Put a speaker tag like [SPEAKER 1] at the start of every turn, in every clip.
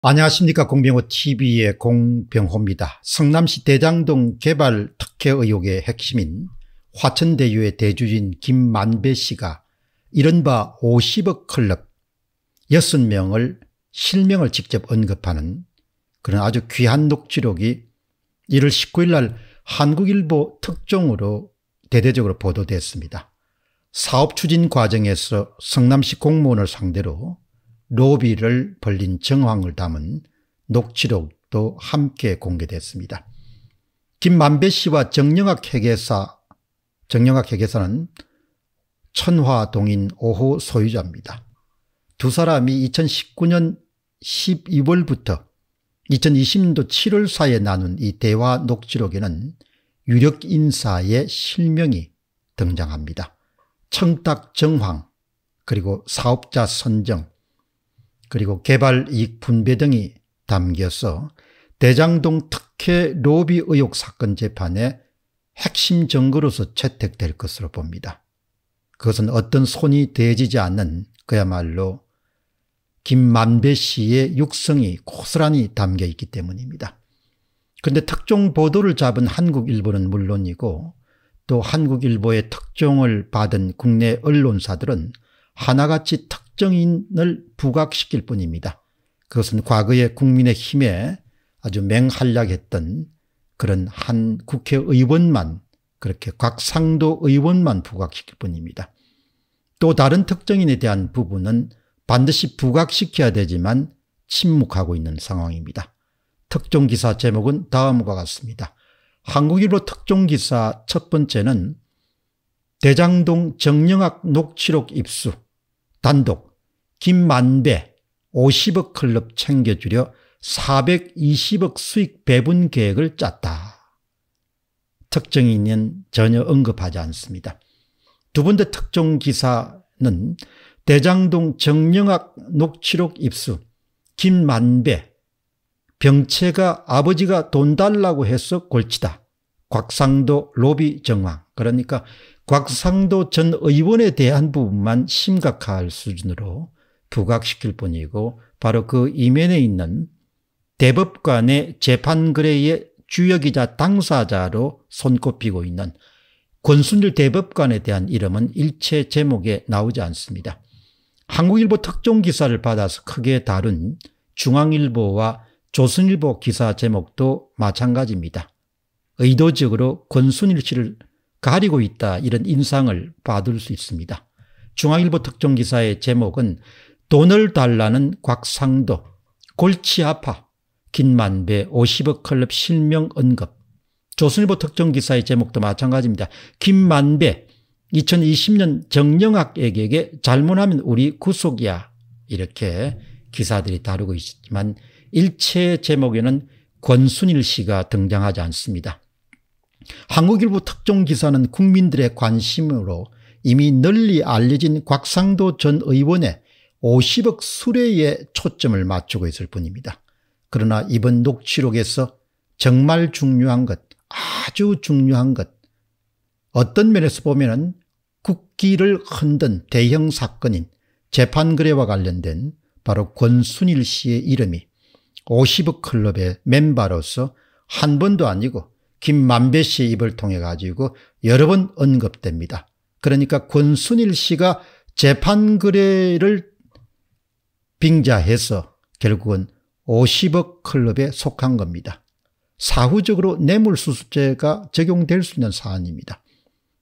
[SPEAKER 1] 안녕하십니까 공병호TV의 공병호입니다. 성남시 대장동 개발 특혜 의혹의 핵심인 화천대유의 대주인 김만배 씨가 이른바 50억 클럽 6명을 실명을 직접 언급하는 그런 아주 귀한 녹취록이 1월 19일 날 한국일보 특종으로 대대적으로 보도됐습니다. 사업 추진 과정에서 성남시 공무원을 상대로 로비를 벌린 정황을 담은 녹취록도 함께 공개됐습니다. 김만배 씨와 정영학 회계사, 정영학 회계사는 천화동인 5호 소유자입니다. 두 사람이 2019년 12월부터 2020년도 7월 사이에 나눈 이 대화 녹취록에는 유력 인사의 실명이 등장합니다. 청탁 정황, 그리고 사업자 선정, 그리고 개발 이익 분배 등이 담겨서 대장동 특혜 로비 의혹 사건 재판의 핵심 증거로서 채택될 것으로 봅니다. 그것은 어떤 손이 대지지 않는 그야말로 김만배 씨의 육성이 고스란히 담겨 있기 때문입니다. 그런데 특종 보도를 잡은 한국일보는 물론이고 또 한국일보의 특종을 받은 국내 언론사들은 하나같이 특 특정인을 부각시킬 뿐입니다. 그것은 과거의 국민의힘에 아주 맹활약했던 그런 한 국회의원만 그렇게 각상도 의원만 부각시킬 뿐입니다. 또 다른 특정인에 대한 부분은 반드시 부각시켜야 되지만 침묵하고 있는 상황입니다. 특종기사 제목은 다음과 같습니다. 한국일보 특종기사 첫 번째는 대장동 정영학 녹취록 입수 단독 김만배 50억 클럽 챙겨주려 420억 수익 배분 계획을 짰다. 특정인은 전혀 언급하지 않습니다. 두 번째 특종 기사는 대장동 정영학 녹취록 입수 김만배 병채가 아버지가 돈 달라고 해서 골치다. 곽상도 로비 정황 그러니까 곽상도 전 의원에 대한 부분만 심각할 수준으로 부각시킬 뿐이고 바로 그 이면에 있는 대법관의 재판거래의 주역이자 당사자로 손꼽히고 있는 권순일 대법관에 대한 이름은 일체 제목에 나오지 않습니다. 한국일보 특종 기사를 받아서 크게 다룬 중앙일보와 조선일보 기사 제목도 마찬가지입니다. 의도적으로 권순일 씨를 가리고 있다 이런 인상을 받을 수 있습니다. 중앙일보 특종기사의 제목은 돈을 달라는 곽상도, 골치 아파, 김만배 50억 클럽 실명 언급. 조선일보 특정 기사의 제목도 마찬가지입니다. 김만배 2020년 정영학에게 잘못하면 우리 구속이야 이렇게 기사들이 다루고 있지만 일체 제목에는 권순일 씨가 등장하지 않습니다. 한국일보 특정 기사는 국민들의 관심으로 이미 널리 알려진 곽상도 전 의원의 50억 수레에 초점을 맞추고 있을 뿐입니다. 그러나 이번 녹취록에서 정말 중요한 것, 아주 중요한 것, 어떤 면에서 보면 은 국기를 흔든 대형 사건인 재판거래와 관련된 바로 권순일 씨의 이름이 50억 클럽의 멤버로서 한 번도 아니고 김만배 씨의 입을 통해 가지고 여러 번 언급됩니다. 그러니까 권순일 씨가 재판거래를 빙자해서 결국은 50억 클럽에 속한 겁니다. 사후적으로 뇌물수수죄가 적용될 수 있는 사안입니다.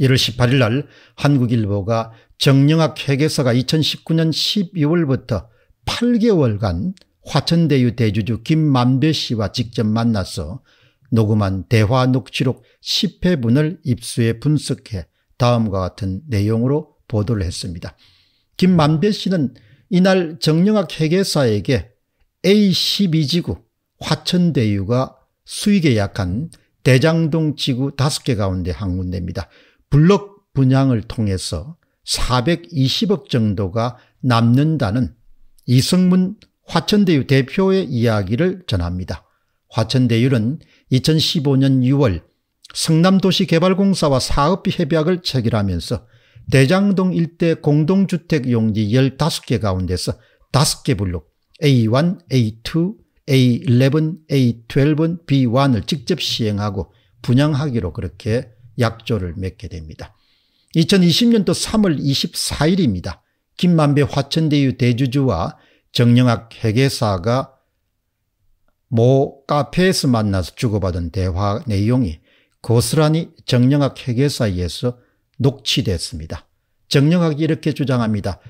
[SPEAKER 1] 1월 18일 날 한국일보가 정영학 회계사가 2019년 12월부터 8개월간 화천대유 대주주 김만배 씨와 직접 만나서 녹음한 대화 녹취록 10회분을 입수해 분석해 다음과 같은 내용으로 보도를 했습니다. 김만배 씨는 이날 정영학 회계사에게 A12지구 화천대유가 수익에 약한 대장동 지구 5개 가운데 한 군데입니다. 블록 분양을 통해서 420억 정도가 남는다는 이성문 화천대유 대표의 이야기를 전합니다. 화천대유는 2015년 6월 성남도시개발공사와 사업비 협약을 체결하면서 대장동 일대 공동주택 용지 15개 가운데서 5개 블록 A1, A2, A11, a 1 2 B1을 직접 시행하고 분양하기로 그렇게 약조를 맺게 됩니다. 2020년도 3월 24일입니다. 김만배 화천대유 대주주와 정영학 회계사가 모 카페에서 만나서 주고받은 대화 내용이 고스란히 정영학 회계사에서 녹취됐습니다. 정령하게 이렇게 주장합니다.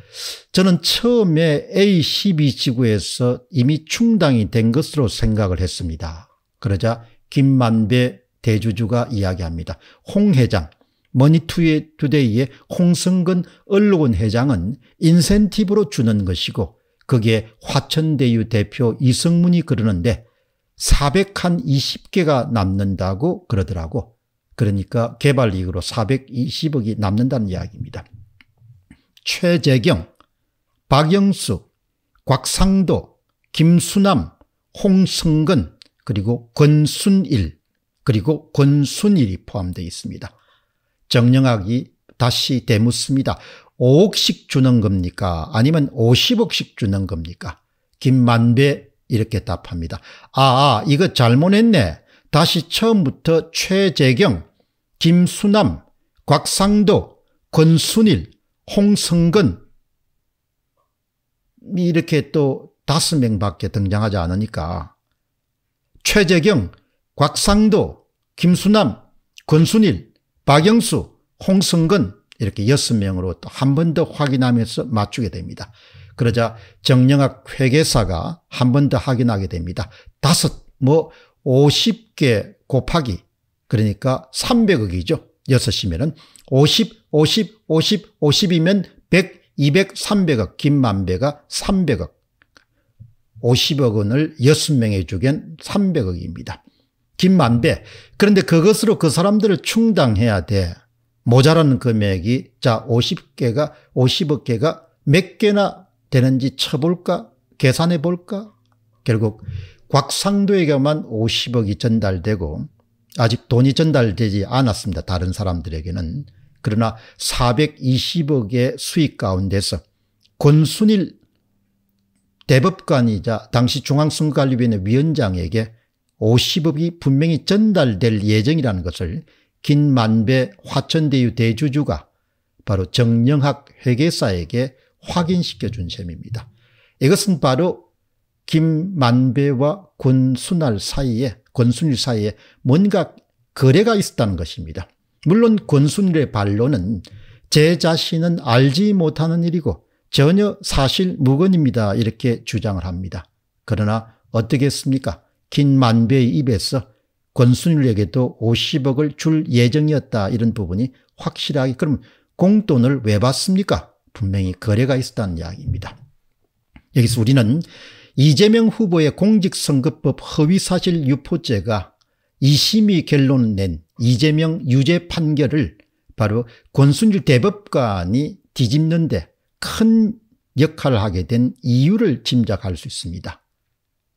[SPEAKER 1] 저는 처음에 A12 지구에서 이미 충당이 된 것으로 생각을 했습니다. 그러자 김만배 대주주가 이야기합니다. 홍 회장, 머니투데이의 홍성근 언론 회장은 인센티브로 주는 것이고 그게 화천대유 대표 이성문이 그러는데 400한 20개가 남는다고 그러더라고. 그러니까 개발 이익으로 420억이 남는다는 이야기입니다. 최재경, 박영수, 곽상도, 김수남, 홍성근, 그리고 권순일, 그리고 권순일이 포함되어 있습니다. 정영학이 다시 대묻습니다. 5억씩 주는 겁니까? 아니면 50억씩 주는 겁니까? 김만배 이렇게 답합니다. 아, 아 이거 잘못했네. 다시 처음부터 최재경, 김수남, 곽상도, 권순일, 홍성근 이렇게 또 다섯 명밖에 등장하지 않으니까 최재경, 곽상도, 김수남, 권순일, 박영수, 홍성근 이렇게 여섯 명으로 또 한 번 더 확인하면서 맞추게 됩니다. 그러자 정영학 회계사가 한 번 더 확인하게 됩니다. 다섯 뭐 50개 곱하기 그러니까 300억이죠. 6시면은 50, 50, 50, 50이면 100, 200, 300억, 김만배가 300억. 50억 원을 6명에 주겐 300억입니다. 김만배. 그런데 그것으로 그 사람들을 충당해야 돼. 모자란 금액이 자 50개가 50억 개가 몇 개나 되는지 쳐볼까 계산해 볼까 결국 곽상도에게만 50억이 전달되고 아직 돈이 전달되지 않았습니다. 다른 사람들에게는. 그러나 420억의 수익 가운데서 권순일 대법관이자 당시 중앙선거관리위원회 위원장에게 50억이 분명히 전달될 예정이라는 것을 긴만배 화천대유 대주주가 바로 정영학 회계사에게 확인시켜 준 셈입니다. 이것은 바로 김만배와 권순일 사이에 권순일 사이에 뭔가 거래가 있었다는 것입니다. 물론 권순일의 반론은 제 자신은 알지 못하는 일이고 전혀 사실 무근입니다 이렇게 주장을 합니다. 그러나 어떻겠습니까? 김만배의 입에서 권순일에게도 50억을 줄 예정이었다 이런 부분이 확실하게 그럼 공돈을 왜 받습니까? 분명히 거래가 있었다는 이야기입니다. 여기서 우리는 이재명 후보의 공직선거법 허위사실 유포죄가 2심이 결론 낸 이재명 유죄 판결을 바로 권순일 대법관이 뒤집는데 큰 역할을 하게 된 이유를 짐작할 수 있습니다.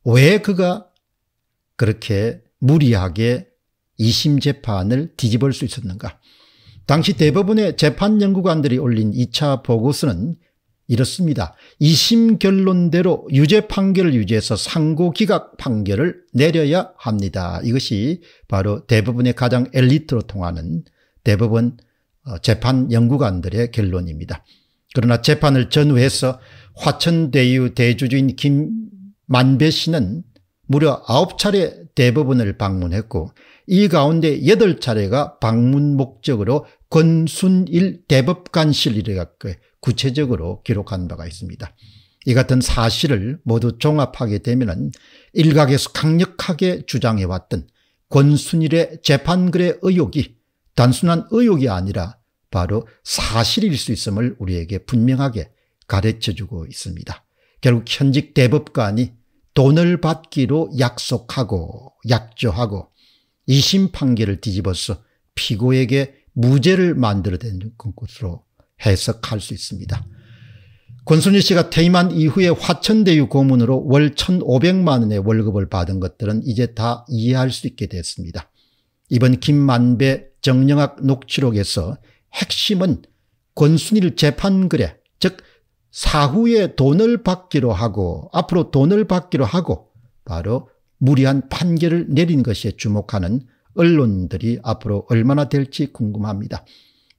[SPEAKER 1] 왜 그가 그렇게 무리하게 2심 재판을 뒤집을 수 있었는가. 당시 대법원의 재판연구관들이 올린 2차 보고서는 이렇습니다. 이심 결론대로 유죄 판결을 유지해서 상고 기각 판결을 내려야 합니다. 이것이 바로 대부분의 가장 엘리트로 통하는 대법원 어, 재판 연구관들의 결론입니다. 그러나 재판을 전후해서 화천대유 대주주인 김만배 씨는 무려 9차례 대법원을 방문했고 이 가운데 8 차례가 방문 목적으로 권순일 대법관실이라고 구체적으로 기록한 바가 있습니다. 이 같은 사실을 모두 종합하게 되면 일각에서 강력하게 주장해왔던 권순일의 재판글의 의혹이 단순한 의혹이 아니라 바로 사실일 수 있음을 우리에게 분명하게 가르쳐주고 있습니다. 결국 현직 대법관이 돈을 받기로 약속하고 약조하고 이심 판결을 뒤집어서 피고에게 무죄를 만들어낸 것으로 해석할 수 있습니다. 권순일 씨가 퇴임한 이후에 화천대유 고문으로 월 1,500만 원의 월급을 받은 것들은 이제 다 이해할 수 있게 됐습니다. 이번 김만배 정영학 녹취록에서 핵심은 권순일 재판글에 즉 사후에 돈을 받기로 하고 앞으로 돈을 받기로 하고 바로 무리한 판결을 내린 것에 주목하는 언론들이 앞으로 얼마나 될지 궁금합니다.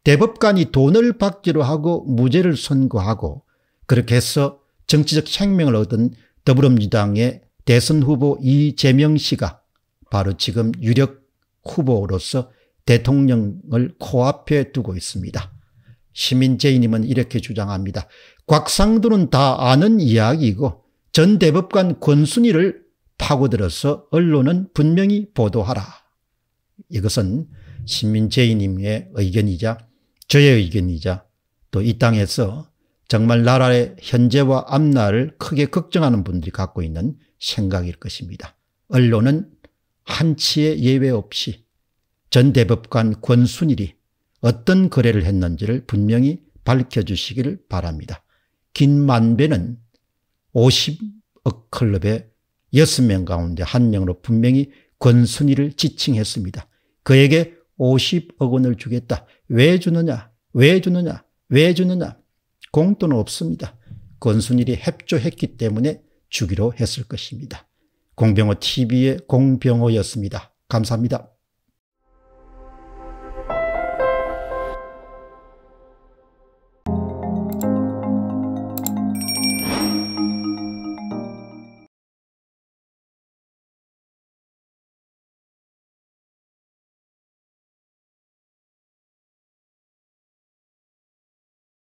[SPEAKER 1] 대법관이 돈을 받기로 하고 무죄를 선고하고 그렇게 해서 정치적 생명을 얻은 더불어민주당의 대선 후보 이재명 씨가 바로 지금 유력 후보로서 대통령을 코앞에 두고 있습니다. 시민제이님은 이렇게 주장합니다. 곽상도는 다 아는 이야기고 전 대법관 권순이를 파고들어서 언론은 분명히 보도하라. 이것은 신민재인님의 의견이자 저의 의견이자 또 이 땅에서 정말 나라의 현재와 앞날을 크게 걱정하는 분들이 갖고 있는 생각일 것입니다. 언론은 한치의 예외 없이 전 대법관 권순일이 어떤 거래를 했는지를 분명히 밝혀주시기를 바랍니다. 긴 만배는 50억 클럽의 여섯 명 가운데 한 명으로 분명히 권순이를 지칭했습니다. 그에게 50억 원을 주겠다. 왜 주느냐? 왜 주느냐? 왜 주느냐? 공돈 없습니다. 권순일이 협조했기 때문에 주기로 했을 것입니다. 공병호 TV의 공병호였습니다. 감사합니다.